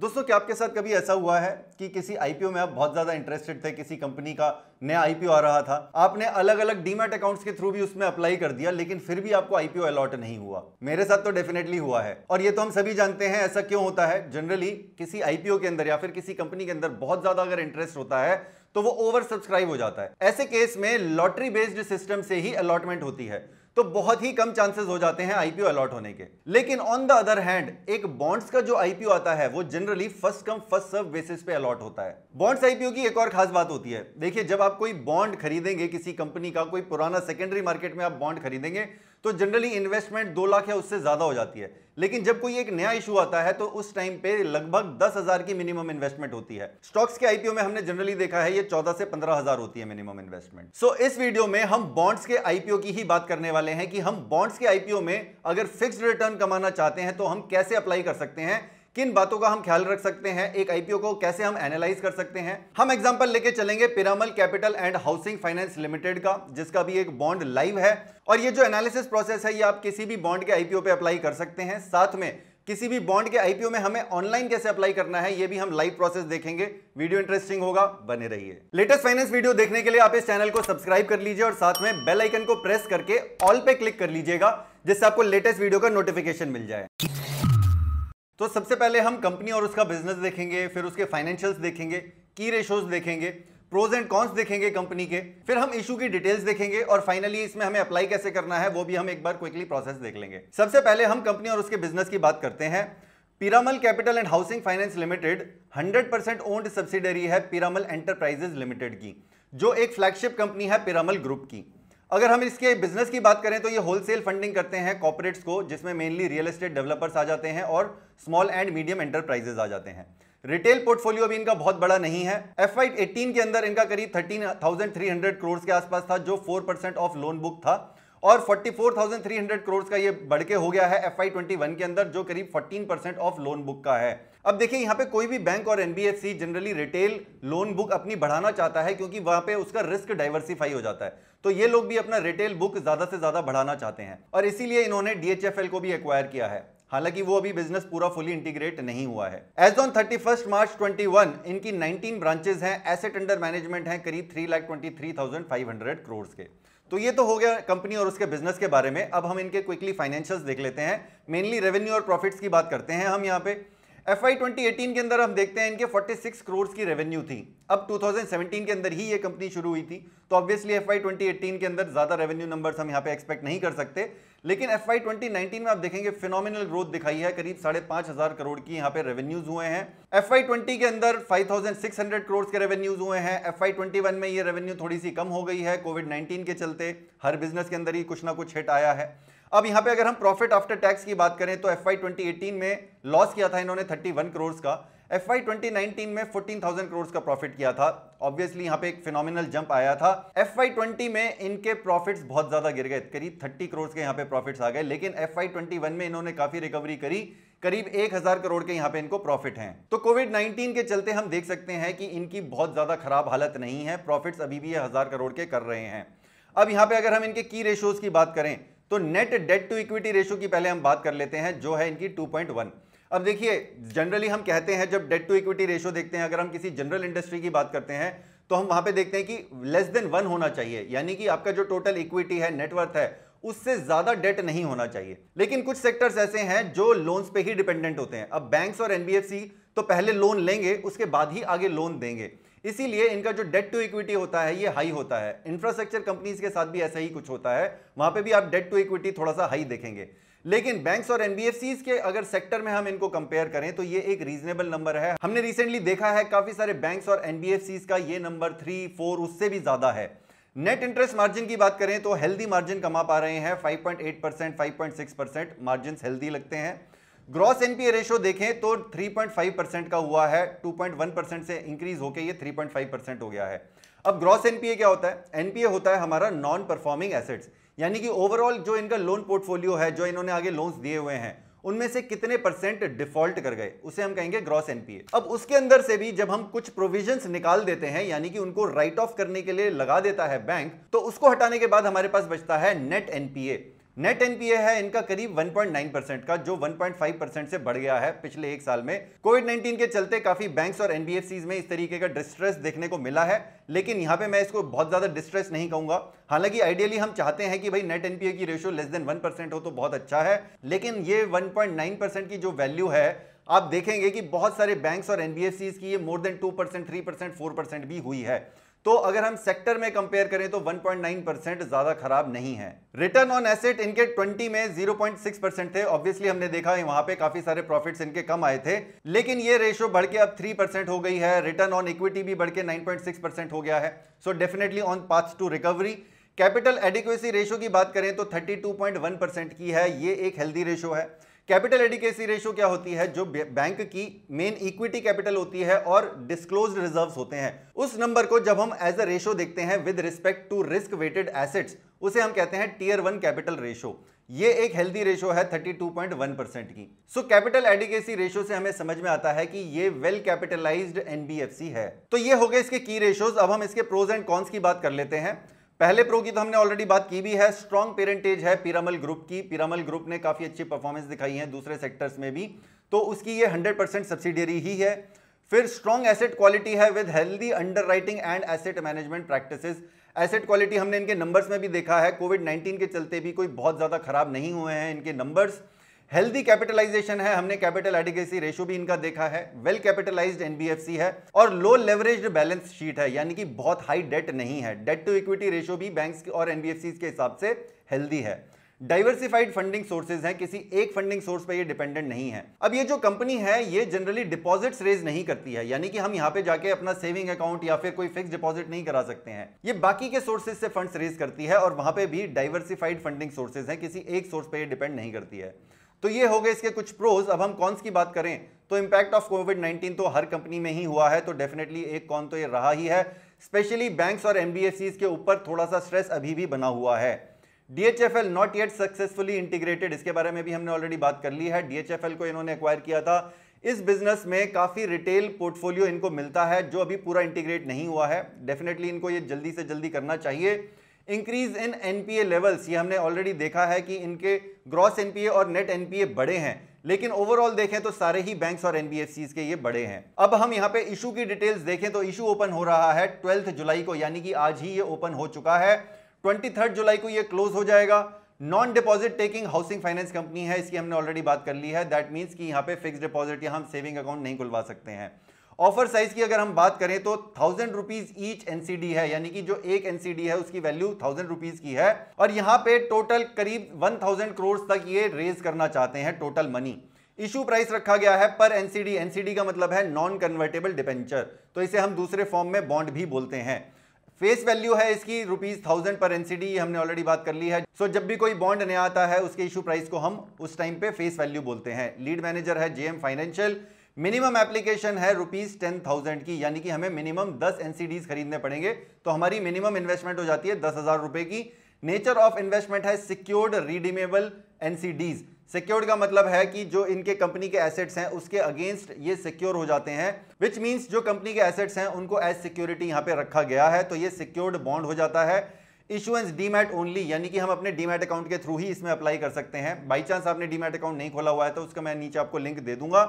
दोस्तों क्या आपके साथ कभी ऐसा हुआ है कि किसी आईपीओ में आप बहुत ज्यादा इंटरेस्टेड थे किसी कंपनी का नया आईपीओ आ रहा था आपने अलग अलग डीमेट अकाउंट्स के थ्रू भी उसमें अप्लाई कर दिया लेकिन फिर भी आपको आईपीओ अलॉट नहीं हुआ मेरे साथ तो डेफिनेटली हुआ है और ये तो हम सभी जानते हैं ऐसा क्यों होता है जनरली किसी आईपीओ के अंदर या फिर किसी कंपनी के अंदर बहुत ज्यादा अगर इंटरेस्ट होता है तो वो ओवर सब्सक्राइब हो जाता है ऐसे केस में लॉटरी बेस्ड सिस्टम से ही अलॉटमेंट होती है तो बहुत ही कम चांसेस हो जाते हैं आईपीओ अलॉट होने के लेकिन ऑन द अदर हैंड एक बॉन्ड्स का जो आईपीओ आता है वो generally first come first serve basis पे अलॉट होता है बॉन्ड्स आईपीओ की एक और खास बात होती है देखिए जब आप कोई बॉन्ड खरीदेंगे किसी कंपनी का कोई पुराना सेकेंडरी मार्केट में आप बॉन्ड खरीदेंगे तो जनरली इन्वेस्टमेंट दो लाख या उससे ज्यादा हो जाती है लेकिन जब कोई एक नया इशू आता है तो उस टाइम पे लगभग दस हजार की मिनिमम इन्वेस्टमेंट होती है स्टॉक्स के आईपीओ में हमने जनरली देखा है ये चौदह से पंद्रह हजार होती है मिनिमम इन्वेस्टमेंट सो इस वीडियो में हम बॉन्ड्स के आईपीओ की ही बात करने वाले हैं कि हम बॉन्ड्स के आईपीओ में अगर फिक्स रिटर्न कमाना चाहते हैं तो हम कैसे अप्लाई कर सकते हैं किन बातों का हम ख्याल रख सकते हैं एक आईपीओ को कैसे हम एनालाइज कर सकते हैं हम एग्जाम्पल लेके चलेंगे Piramal capital and housing finance limited का जिसका भी एक बॉन्ड लाइव है और ये जो एनालिसिस प्रोसेस है ये आप किसी भी बॉन्ड के आईपीओ पे अप्लाई कर सकते हैं साथ में किसी भी बॉन्ड के आईपीओ में हमें ऑनलाइन कैसे अप्लाई करना है ये भी हम लाइव प्रोसेस देखेंगे वीडियो इंटरेस्टिंग होगा बने रहिए लेटेस्ट फाइनेंस वीडियो देखने के लिए आप इस चैनल को सब्सक्राइब कर लीजिए और साथ में बेल आइकन को प्रेस करके ऑल पे क्लिक कर लीजिएगा जिससे आपको लेटेस्ट वीडियो का नोटिफिकेशन मिल जाए तो सबसे पहले हम कंपनी और उसका बिजनेस देखेंगे फिर उसके फाइनेंशियल्स देखेंगे की रेशोज देखेंगे प्रोज एंड कॉन्स देखेंगे कंपनी के फिर हम इशू की डिटेल्स देखेंगे और फाइनली इसमें हमें अप्लाई कैसे करना है वो भी हम एक बार क्विकली प्रोसेस देख लेंगे सबसे पहले हम कंपनी और उसके बिजनेस की बात करते हैं Piramal capital and housing finance limited 100% percent owned subsidiary है पीरामल एंटरप्राइजेज लिमिटेड की जो एक फ्लैगशिप कंपनी है पिरामल ग्रुप की अगर हम इसके बिजनेस की बात करें तो ये होलसेल फंडिंग करते हैं कॉपोरेट्स को जिसमें मेनली रियल एस्टेट डेवलपर्स आ जाते हैं और स्मॉल एंड मीडियम एंटरप्राइजेस आ जाते हैं रिटेल पोर्टफोलियो भी इनका बहुत बड़ा नहीं है एफ आई एटीन के अंदर इनका करीब thirteen thousand three hundred crore के आसपास था जो four percent of loan book था और फोर्टी करोड़ का ये बढ़ के हो गया है एफ आई के अंदर जो करीब परसेंट ऑफ लोन बुक का है अब देखिए यहाँ पे कोई भी बैंक और NBFC generally retail loan book अपनी बढ़ाना चाहता है क्योंकि वहां पे उसका रिस्क डाइवर्सिफाई हो जाता है तो ये लोग भी अपना रिटेल बुक ज़्यादा से ज़्यादा बढ़ाना चाहते हैं और इसीलिए इन्होंने डीएचएफएल को भी एक्वायर किया है हालांकि वो अभी बिजनेस पूरा फुली इंटीग्रेट नहीं हुआ है as on thirty first March one इनकी नाइनटीन ब्रांचेस हैं एसेट अंडर मैनेजमेंट है करीब three lakh twenty three thousand five hundred crore के तो ये तो हो गया कंपनी और उसके बिजनेस के बारे में अब हम इनके क्विकली फाइनेंशियल देख लेते हैं मेनली रेवेन्यू और प्रॉफिट्स की बात करते हैं हम यहाँ पे एफ आई के अंदर हम देखते हैं इनके 46 करोड़ की रेवेन्यू थी अब 2017 के अंदर ही ये कंपनी शुरू हुई थी तो ऑब्वियसली एफ आई के अंदर ज़्यादा रेवेन्यू नंबर्स हम यहाँ पे एक्सपेक्ट नहीं कर सकते लेकिन एफ आई में आप देखेंगे फिनोमिनल ग्रोथ दिखाई है करीब साढ़े पाँच हज़ार करोड़ की यहाँ पे रेवेन्यूज हुए हैं एफ आई के अंदर 5,600 करोड़ के रेवेन्यूज हुए हैं एफ आई में ये रेवेन्यू थोड़ी सी कम हो गई है कोविड नाइनटीन के चलते हर बिजनेस के अंदर ही कुछ ना कुछ हिट आया है अब यहां पे अगर हम प्रॉफिट आफ्टर टैक्स की बात करें तो एफ आई में लॉस किया था इन्होंने 31 करोड़ का एफ आई में 14,000 करोड़ का प्रॉफिट किया था ऑब्वियसली यहां पे एक फिनोमिनल जंप आया था एफ आई में इनके प्रॉफिट्स बहुत ज़्यादा गिर गए करीब 30 करोड़ के यहां पे प्रॉफिट्स आ गए लेकिन एफ आई में इन्होंने काफ़ी रिकवरी करी करीब एक हजार करोड़ के यहाँ पे इनको प्रॉफिट हैं तो कोविड 19 के चलते हम देख सकते हैं कि इनकी बहुत ज़्यादा खराब हालत नहीं है प्रॉफिट्स अभी भी ये हज़ार करोड़ के कर रहे हैं अब यहां पे अगर हम इनके की रेशोज की बात करें तो net debt to equity ratio की पहले हम बात कर लेते हैं जो है इनकी 2.1 अब देखिए जनरली हम कहते हैं जब डेट टू इक्विटी रेशियो देखते हैं अगर हम किसी जनरल इंडस्ट्री की बात करते हैं तो हम वहां पे देखते हैं कि लेस देन वन होना चाहिए यानी कि आपका जो टोटल इक्विटी है नेटवर्थ है उससे ज्यादा डेट नहीं होना चाहिए लेकिन कुछ सेक्टर्स ऐसे हैं जो लोन्स पे ही डिपेंडेंट होते हैं अब बैंक्स और एनबीएफसी तो पहले लोन लेंगे उसके बाद ही आगे लोन देंगे इसीलिए इनका जो डेट टू इक्विटी होता है ये हाई होता है इंफ्रास्ट्रक्चर कंपनीज के साथ भी ऐसा ही कुछ होता है वहां पे भी आप डेट टू इक्विटी थोड़ा सा हाई देखेंगे लेकिन बैंक्स और एनबीएफसी के अगर सेक्टर में हम इनको कंपेयर करें तो ये एक रीजनेबल नंबर है हमने रिसेंटली देखा है काफी सारे बैंक्स और एनबीएफसी का ये नंबर थ्री फोर उससे भी ज्यादा है नेट इंटरेस्ट मार्जिन की बात करें तो हेल्दी मार्जिन कमा पा रहे हैं five point eight percent five point six percent margin healthy लगते हैं ग्रॉस एनपीए रेशो देखें तो 3.5 परसेंट का हुआ है 2.1 परसेंट से इंक्रीज होकर ये 3.5 परसेंट हो गया है अब ग्रॉस एनपीए क्या होता है एनपीए होता है हमारा नॉन परफॉर्मिंग एसेट्स यानी कि ओवरऑल जो इनका लोन पोर्टफोलियो है जो इन्होंने आगे लोन्स दिए हुए हैं उनमें से कितने परसेंट डिफॉल्ट कर गए उसे हम कहेंगे ग्रॉस एनपीए अब उसके अंदर से भी जब हम कुछ प्रोविजंस निकाल देते हैं यानी कि उनको राइट ऑफ करने के लिए लगा देता है बैंक तो उसको हटाने के बाद हमारे पास बचता है नेट एनपीए नेट एनपीए है इनका करीब 1.9 परसेंट का जो 1.5 परसेंट से बढ़ गया है पिछले एक साल में कोविड 19 के चलते काफी बैंक्स और एनबीएफसीज में इस तरीके का डिस्ट्रेस देखने को मिला है लेकिन यहां पे मैं इसको बहुत ज्यादा डिस्ट्रेस नहीं कहूंगा हालांकि आइडियली हम चाहते हैं कि भाई नेट एनपीए की ratio less than one percent हो तो बहुत अच्छा है लेकिन ये वन परसेंट की जो वैल्यू है आप देखेंगे कि बहुत सारे बैंक्स और एनबीएफसीज की ये more than two percent three percent four percent भी हुई है तो अगर हम सेक्टर में कंपेयर करें तो 1.9 परसेंट ज्यादा खराब नहीं है रिटर्न ऑन एसेट इनके 20 में 0.6 परसेंट थे ऑब्वियसली हमने देखा है वहां पे काफी सारे प्रॉफिट्स इनके कम आए थे लेकिन ये रेशो बढ़ के अब 3 परसेंट हो गई है रिटर्न ऑन इक्विटी भी बढ़ के 9.6 परसेंट हो गया है so definitely on path to recovery capital adequacy ratio की बात करें तो थर्टी परसेंट की है ये एक हेल्दी रेशो है कैपिटल एडिकेसी रेशियो क्या होती है जो बैंक की मेन इक्विटी कैपिटल होती है और डिस्क्लोज रिजर्व्स होते हैं उस नंबर को जब हम एज अ रेशियो देखते हैं with respect to risk weighted assets उसे हम कहते हैं टीयर वन कैपिटल रेशियो ये एक हेल्दी रेशियो है 32.1 परसेंट की सो कैपिटल एडिकेसी रेशियो से हमें समझ में आता है कि ये वेल कैपिटलाइज्ड एनबीएफसी है तो ये हो गए इसके की रेशियोज अब हम इसके प्रोज एंड कॉन्स की बात कर लेते हैं पहले प्रो की तो हमने ऑलरेडी बात की भी है स्ट्रॉन्ग पेरेंटेज है पिरामल ग्रुप की पिरामल ग्रुप ने काफ़ी अच्छी परफॉर्मेंस दिखाई है दूसरे सेक्टर्स में भी तो उसकी ये 100 परसेंट सब्सिडियरी ही है फिर स्ट्रॉन्ग एसेट क्वालिटी है with healthy underwriting and asset management practices asset quality हमने इनके नंबर्स में भी देखा है कोविड 19 के चलते भी कोई बहुत ज़्यादा खराब नहीं हुए हैं इनके नंबर्स हेल्दी कैपिटलाइजेशन है हमने कैपिटल एडिकेसी रेशो भी इनका देखा है वेल कैपिटलाइज्ड एनबीएफसी है और लो लेवरेज बैलेंस शीट है यानी कि बहुत हाई डेट नहीं है डेट टू इक्विटी रेशो भी बैंक और एनबीएफसी के हिसाब से हेल्दी है डाइवर्सिफाइड फंडिंग सोर्सेज हैं किसी एक फंडिंग सोर्स पर ये डिपेंडेंट नहीं है अब ये जो कंपनी है ये जनरली डिपॉजिट्स रेज नहीं करती है यानी कि हम यहाँ पे जाके अपना सेविंग अकाउंट या फिर कोई फिक्स डिपॉजिट नहीं करा सकते हैं ये बाकी के सोर्सेज से फंड्स रेज करती है और वहां पे भी डाइवर्सिफाइड फंडिंग सोर्सेज हैं किसी एक सोर्स पर यह डिपेंड नहीं करती है तो ये हो गए इसके कुछ प्रोज अब हम कॉन्स की बात करें तो इंपैक्ट ऑफ कोविड 19 तो हर कंपनी में ही हुआ है तो डेफिनेटली एक कॉन तो ये रहा ही है स्पेशली बैंक्स और एम के ऊपर थोड़ा सा स्ट्रेस अभी भी बना हुआ है DHFL not yet successfully integrated इसके बारे में भी हमने ऑलरेडी बात कर ली है डीएचएफएल को इन्होंने एक्वायर किया था इस बिजनेस में काफ़ी रिटेल पोर्टफोलियो इनको मिलता है जो अभी पूरा इंटीग्रेट नहीं हुआ है डेफिनेटली इनको ये जल्दी से जल्दी करना चाहिए इंक्रीज इन एनपीए लेवल्स ये हमने ऑलरेडी देखा है कि इनके ग्रॉस एनपीए और नेट एनपीए बड़े हैं लेकिन ओवरऑल देखें तो सारे ही बैंक्स और एनबीएफसीज के ये बड़े हैं अब हम यहाँ पे इशू की डिटेल्स देखें तो इशू ओपन हो रहा है ट्वेल्थ जुलाई को यानी कि आज ही ये ओपन हो चुका है ट्वेंटी जुलाई को ये क्लोज हो जाएगा non deposit taking housing finance company है इसकी हमने ऑलरेडी बात कर ली है दैट मीन्स कि यहाँ पे फिक्स डिपॉजिट या हम सेविंग अकाउंट नहीं खुलवा सकते हैं ऑफर साइज की अगर हम बात करें तो थाउजेंड रुपीज ईच एनसीडी है यानी कि जो एक एनसीडी है उसकी वैल्यू थाउजेंड रुपीज की है और यहां पे टोटल करीब वन थाउजेंड करोड़ तक ये रेज करना चाहते हैं टोटल मनी इशू प्राइस रखा गया है पर एनसीडी एनसीडी का मतलब है नॉन कन्वर्टेबल डिपेंचर तो इसे हम दूसरे फॉर्म में बॉन्ड भी बोलते हैं फेस वैल्यू है इसकी रुपीज थाउजेंड पर एनसीडी हमने ऑलरेडी बात कर ली है सो so, जब भी कोई बॉन्ड नया आता है उसके इशू प्राइस को हम उस टाइम पे फेस वैल्यू बोलते हैं लीड मैनेजर है जेएम फाइनेंशियल मिनिमम एप्लीकेशन है रुपीज टेन थाउजेंड की यानी कि हमें मिनिमम दस एनसीडीज खरीदने पड़ेंगे तो हमारी मिनिमम इन्वेस्टमेंट हो जाती है दस हजार रुपए की नेचर ऑफ इन्वेस्टमेंट है सिक्योर्ड रिडीमेबल एनसीडीज सिक्योर्ड का मतलब है कि जो इनके कंपनी के एसेट्स हैं उसके अगेंस्ट ये सिक्योर हो जाते हैं विच मीन्स जो कंपनी के एसेट्स हैं उनको एज सिक्योरिटी यहाँ पे रखा गया है तो ये सिक्योर्ड बॉन्ड हो जाता है इशुएंस डीमैट ओनली यानी कि हम अपने डीमैट अकाउंट के थ्रू ही इसमें अप्लाई कर सकते हैं बाई चांस आपने डीमैट अकाउंट नहीं खोला हुआ है तो उसका मैं नीचे आपको लिंक दे दूंगा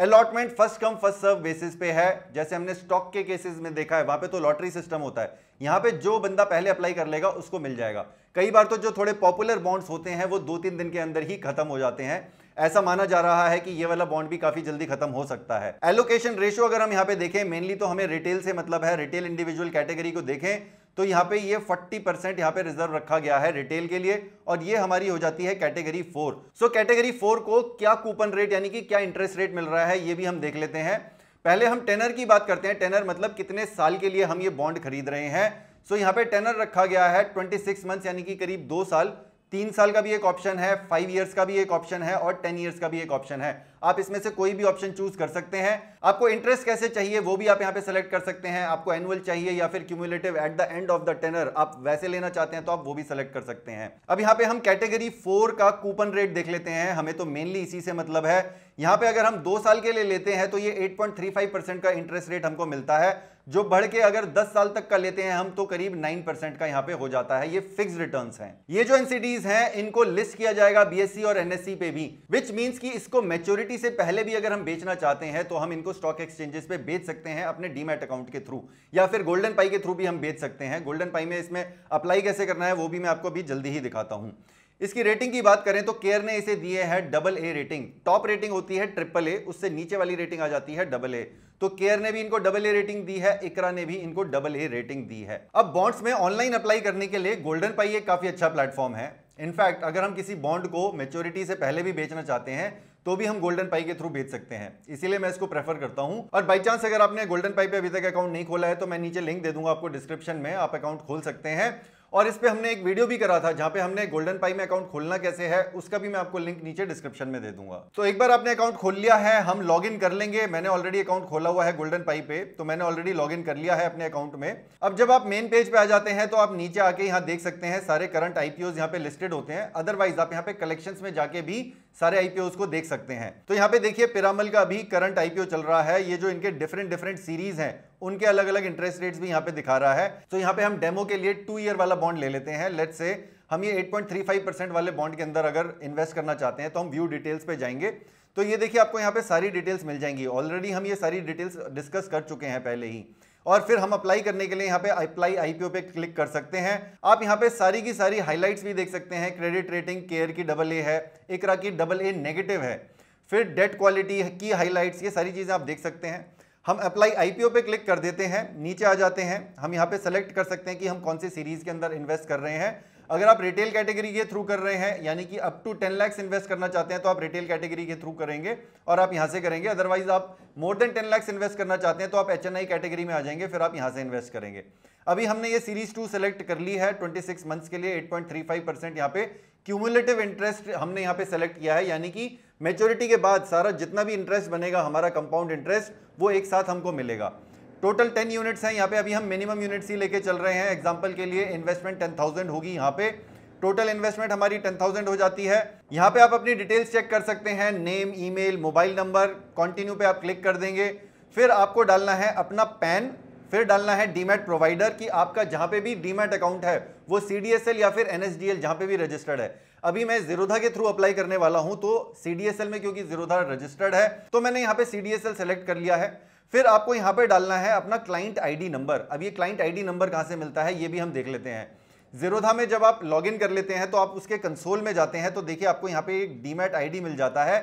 allotment first come first serve basis पे है जैसे हमने स्टॉक के केसेस में देखा है वहां पे तो लॉटरी सिस्टम होता है यहां पे जो बंदा पहले अप्लाई कर लेगा उसको मिल जाएगा कई बार तो जो थोड़े पॉपुलर बॉन्ड्स होते हैं वो दो तीन दिन के अंदर ही खत्म हो जाते हैं ऐसा माना जा रहा है कि ये वाला बॉन्ड भी काफी जल्दी खत्म हो सकता है एलोकेशन रेशियो अगर हम यहाँ पे देखें मेनली तो हमें रिटेल से मतलब है रिटेल इंडिविजुअल कैटेगरी को देखें तो यहाँ पे ये 40 परसेंट यहाँ पे रिजर्व रखा गया है रिटेल के लिए और ये हमारी हो जाती है category four so category four को क्या कूपन रेट यानी कि क्या इंटरेस्ट रेट मिल रहा है ये भी हम देख लेते हैं पहले हम टेनर की बात करते हैं टेनर मतलब कितने साल के लिए हम ये बॉन्ड खरीद रहे हैं सो यहां यहाँ पे टेनर रखा गया है ट्वेंटी मंथ्स यानी कि करीब दो साल तीन साल का भी एक ऑप्शन है फाइव ईयर्स का भी एक ऑप्शन है और टेन ईयर्स का भी एक ऑप्शन है आप इसमें से कोई भी ऑप्शन चूज कर सकते हैं आपको इंटरेस्ट कैसे चाहिए वो भी आप यहाँ पे सेलेक्ट कर सकते हैं आपको एनुअल चाहिए या फिर cumulative at the end of the tenor आप वैसे लेना चाहते हैं तो आप वो भी सेलेक्ट कर सकते हैं अब यहाँ पे हम कैटेगरी फोर का कूपन रेट देख लेते हैं हमें तो मेनली इसी से मतलब है यहाँ पे अगर हम दो साल के लिए लेते हैं तो ये 8.35 परसेंट का इंटरेस्ट रेट हमको मिलता है जो बढ़ के अगर 10 साल तक का लेते हैं हम तो करीब 9 परसेंट का यहाँ पे हो जाता है ये फिक्स रिटर्न हैं ये जो एनसीडीज हैं इनको लिस्ट किया जाएगा बीएससी e और एनएससी e पे भी विच मीन्स कि इसको मेच्योरिटी मैच्योरिटी से पहले भी अगर हम बेचना चाहते हैं तो हम इनको स्टॉक एक्सचेंजेस पे बेच सकते हैं अपने डीमैट अकाउंट के थ्रू या फिर गोल्डन पाई के थ्रू भी हम बेच सकते हैं गोल्डन पाई में इसमें अप्लाई कैसे करना है वो भी मैं आपको अभी जल्दी ही दिखाता हूँ इसकी रेटिंग की बात करें तो केयर ने इसे दिए है double A rating top rating होती है ट्रिपल ए उससे नीचे वाली रेटिंग आ जाती है डबल ए तो केयर ने भी इनको डबल ए रेटिंग दी है इकरा ने भी इनको डबल ए रेटिंग दी है अब बॉन्ड्स में ऑनलाइन अप्लाई करने के लिए गोल्डन पाई एक काफी अच्छा प्लेटफॉर्म है इनफैक्ट अगर हम किसी बॉन्ड को मेच्योरिटी से पहले भी बेचना चाहते हैं तो भी हम गोल्डन पाई के थ्रू भेज सकते हैं इसीलिए मैं इसको प्रेफर करता हूँ और बाई चांस अगर आपने गोल्डन पाई पे अभी तक अकाउंट नहीं खोला है तो मैं नीचे लिंक दे दूंगा आपको डिस्क्रिप्शन में आप अकाउंट खोल सकते हैं और इस पर हमने एक वीडियो भी करा था जहां पे हमने गोल्डन पाई में अकाउंट खोलना कैसे है उसका भी मैं आपको लिंक नीचे डिस्क्रिप्शन में दे दूंगा तो एक बार आपने अकाउंट खोल लिया है हम लॉग इन कर लेंगे मैंने ऑलरेडी अकाउंट खोला हुआ है गोल्डन पाई पे तो मैंने ऑलरेडी लॉग इन कर लिया है अपने अकाउंट में अब जब आप मेन पेज पे आ जाते हैं तो आप नीचे आके यहाँ देख सकते हैं सारे करंट आईपीओ यहाँ पे लिस्टेड होते हैं अदरवाइज आप यहाँ पे कलेक्शन में जाके भी सारे आईपीओ को देख सकते हैं तो यहाँ पे देखिए पिरामल का अभी करंट आईपीओ चल रहा है ये जो इनके डिफरेंट डिफरेंट सीरीज हैं उनके अलग अलग इंटरेस्ट रेट्स भी यहाँ पे दिखा रहा है तो यहाँ पे हम डेमो के लिए टू ईयर वाला बॉन्ड ले लेते हैं लेट से हम ये 8.35 परसेंट वाले बॉन्ड के अंदर अगर इन्वेस्ट करना चाहते हैं तो हम व्यू डिटेल्स पे जाएंगे तो ये देखिए आपको यहाँ पे सारी डिटेल्स मिल जाएंगी ऑलरेडी हम ये सारी डिटेल्स डिस्कस कर चुके हैं पहले ही और फिर हम अप्लाई करने के लिए यहाँ पे अप्लाई आईपीओ पे क्लिक कर सकते हैं आप यहाँ पे सारी की सारी हाईलाइट्स भी देख सकते हैं क्रेडिट रेटिंग केयर की डबल ए है एक की डबल ए नेगेटिव है फिर डेट क्वालिटी की हाईलाइट्स ये सारी चीज़ें आप देख सकते हैं हम अप्लाई आईपीओ पे क्लिक कर देते हैं नीचे आ जाते हैं हम यहाँ पे सेलेक्ट कर सकते हैं कि हम कौन से सीरीज़ के अंदर इन्वेस्ट कर रहे हैं अगर आप रिटेल कैटेगरी के थ्रू कर रहे हैं यानी कि up to ten lakhs invest करना चाहते हैं तो आप रिटेल कैटेगरी के थ्रू करेंगे और आप यहां से करेंगे अदरवाइज आप more than ten lakhs invest करना चाहते हैं तो आप एच कैटेगरी में आ जाएंगे फिर आप यहां से इन्वेस्ट करेंगे अभी हमने ये सीरीज टू सेलेक्ट कर ली है सिक्स मंथ्स के लिए फाइव परसेंट यहाँ पे क्यूमुलेटिव इंटरेस्ट हमने यहाँ पे सेलेक्ट किया है यानी कि मेच्योरिटी के बाद सारा जितना भी इंटरेस्ट बनेगा हमारा कंपाउंड इंटरेस्ट वो एक साथ हमको मिलेगा टोटल टेन यूनिट्स हैं यहाँ पे अभी हम मिनिमम यूनिट्स ही लेके चल रहे हैं एग्जाम्पल के लिए इन्वेस्टमेंट टेन थाउजेंड होगी यहाँ पे टोटल इन्वेस्टमेंट हमारी टेन थाउजेंड हो जाती है यहाँ पे आप अपनी डिटेल्स चेक कर सकते हैं name email mobile number continue पे आप क्लिक कर देंगे फिर आपको डालना है अपना पैन फिर डालना है डीमेट प्रोवाइडर की आपका जहाँ पे भी डीमेट अकाउंट है वो सी या फिर एन एस जहाँ पे भी रजिस्टर्ड है अभी मैं जीरोधा के थ्रू अप्लाई करने वाला हूँ तो सी में क्योंकि जीरोधा रजिस्टर्ड है तो मैंने यहाँ पे सी सेलेक्ट कर लिया है फिर आपको यहां पर डालना है अपना क्लाइंट आईडी नंबर अब ये क्लाइंट आईडी नंबर कहां से मिलता है ये भी हम देख लेते हैं जीरोधा में जब आप लॉगिन कर लेते हैं तो आप उसके कंसोल में जाते हैं तो देखिए आपको यहाँ पे एक डीमेट आईडी मिल जाता है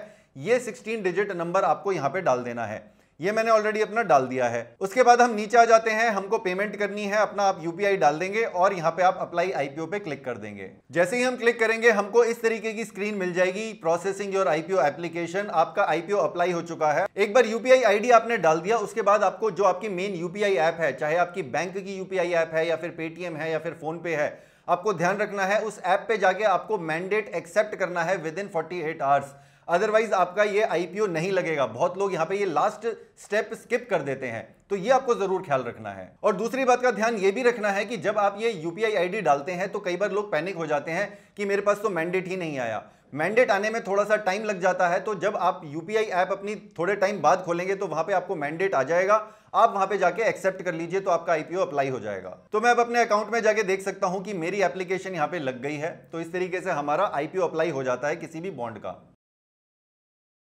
ये 16 डिजिट नंबर आपको यहाँ पे डाल देना है ये मैंने ऑलरेडी अपना डाल दिया है उसके बाद हम नीचे आ जाते हैं हमको पेमेंट करनी है अपना आप यूपीआई डाल देंगे और यहाँ पे आप अप्लाई आईपीओ पे क्लिक कर देंगे जैसे ही हम क्लिक करेंगे हमको इस तरीके की स्क्रीन मिल जाएगी प्रोसेसिंग योर आईपीओ एप्लीकेशन आपका आईपीओ अप्लाई हो चुका है एक बार यूपीआई आईडी आपने डाल दिया उसके बाद आपको जो आपकी मेन यूपीआई ऐप है चाहे आपकी बैंक की यूपीआई ऐप है या फिर पेटीएम है या फिर फोन पे है आपको ध्यान रखना है उस ऐप पे जाके आपको मैंडेट एक्सेप्ट करना है within forty hours otherwise आपका ये आईपीओ नहीं लगेगा बहुत लोग यहाँ पे ये लास्ट स्टेप स्किप कर देते हैं तो ये आपको जरूर ख्याल रखना है और दूसरी बात का ध्यान ये भी रखना है कि जब आप ये यूपीआई आईडी डालते हैं तो कई बार लोग पैनिक हो जाते हैं कि मेरे पास तो मैंडेट ही नहीं आया मैंडेट आने में थोड़ा सा टाइम लग जाता है तो जब आप यूपीआई ऐप अपनी थोड़े टाइम बाद खोलेंगे तो वहां पे आपको मैंडेट आ जाएगा आप वहां पे जाके एक्सेप्ट कर लीजिए तो आपका आईपीओ अप्लाई हो जाएगा तो मैं अब अपने अकाउंट में जाके देख सकता हूं कि मेरी एप्लीकेशन यहां पे लग गई है तो इस तरीके से हमारा आईपीओ अप्लाई हो जाता है किसी भी बॉन्ड का